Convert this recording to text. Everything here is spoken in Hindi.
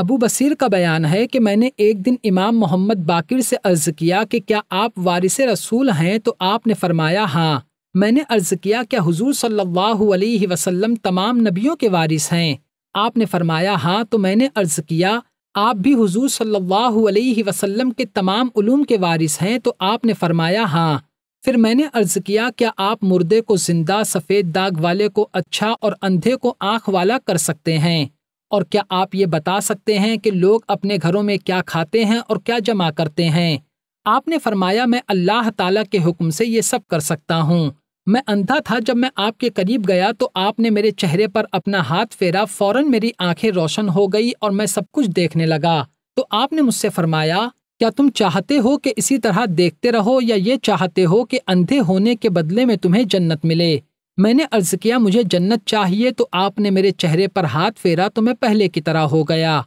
अबू बसीर का बयान है कि मैंने एक दिन इमाम मोहम्मद बाकिर से अर्ज़ किया कि क्या आप वारिस रसूल हैं तो आपने फरमाया हाँ मैंने अर्ज़ किया क्या हुजूर सल्लल्लाहु अलैहि वसल्लम तमाम नबियों के वारिस हैं आपने फरमाया हाँ तो मैंने अर्ज़ किया आप भी हुजूर सल्लल्लाहु अलैहि वसल्लम के तमाम उलूम के वारिस हैं तो आपने फरमाया हाँ फिर मैंने अर्ज़ किया क्या आप मुर्दे को जिंदा सफ़ेद दाग वाले को अच्छा और अंधे को आँख वाला कर सकते हैं और क्या आप ये बता सकते हैं कि लोग अपने घरों में क्या खाते हैं और क्या जमा करते हैं आपने फरमाया मैं अल्लाह ताला के हुक्म से ये सब कर सकता हूँ मैं अंधा था जब मैं आपके करीब गया तो आपने मेरे चेहरे पर अपना हाथ फेरा फौरन मेरी आंखें रोशन हो गई और मैं सब कुछ देखने लगा तो आपने मुझसे फरमाया क्या तुम चाहते हो कि इसी तरह देखते रहो या ये चाहते हो कि अंधे होने के बदले में तुम्हें जन्नत मिले मैंने अर्ज किया मुझे जन्नत चाहिए तो आपने मेरे चेहरे पर हाथ फेरा तो मैं पहले की तरह हो गया